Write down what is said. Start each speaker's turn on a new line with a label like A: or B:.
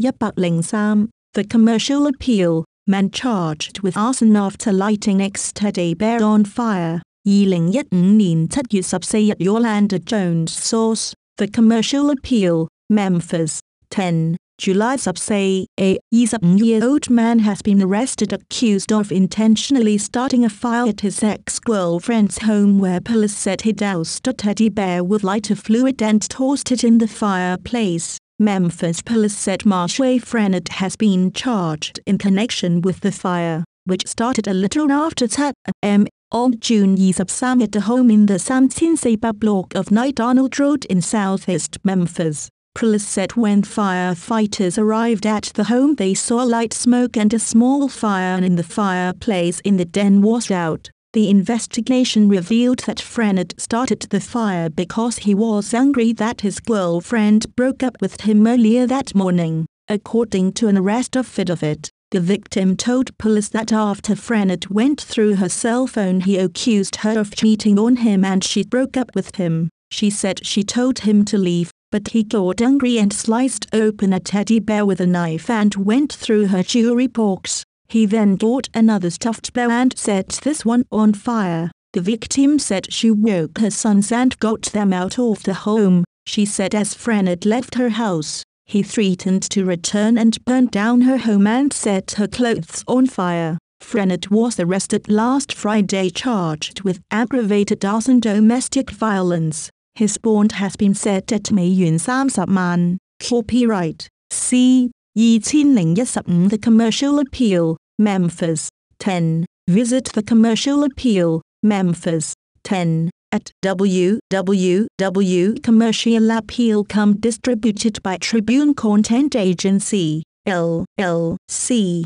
A: Sam, The commercial appeal, man charged with arson after lighting ex-teddy bear on fire. 二零一五年七月十四日，Yolanda Jones source The Commercial Appeal, Memphis, 10, July 14. A 25-year-old man has been arrested accused of intentionally starting a fire at his ex-girlfriend's home where police said he doused a teddy bear with lighter fluid and tossed it in the fireplace. Memphis police said Marshway Frenette has been charged in connection with the fire, which started a little after 10 am on June 7 at a home in the Samson Seba block of Knight Arnold Road in southeast Memphis. Police said when firefighters arrived at the home they saw light smoke and a small fire and in the fireplace in the den was out. The investigation revealed that Frenet started the fire because he was angry that his girlfriend broke up with him earlier that morning. According to an arrest of Fidovid, the victim told police that after Frenet went through her cell phone he accused her of cheating on him and she broke up with him. She said she told him to leave, but he got angry and sliced open a teddy bear with a knife and went through her jewelry box. He then bought another stuffed bear and set this one on fire. The victim said she woke her sons and got them out of the home, she said as Fran had left her house. He threatened to return and burn down her home and set her clothes on fire. Frenet was arrested last Friday charged with aggravated arson domestic violence. His bond has been set at 美元30萬. Copyright C. 2015 The Commercial Appeal Memphis, 10. Visit the Commercial Appeal, Memphis, 10 at www.commercialappeal.com distributed by Tribune Content Agency, LLC.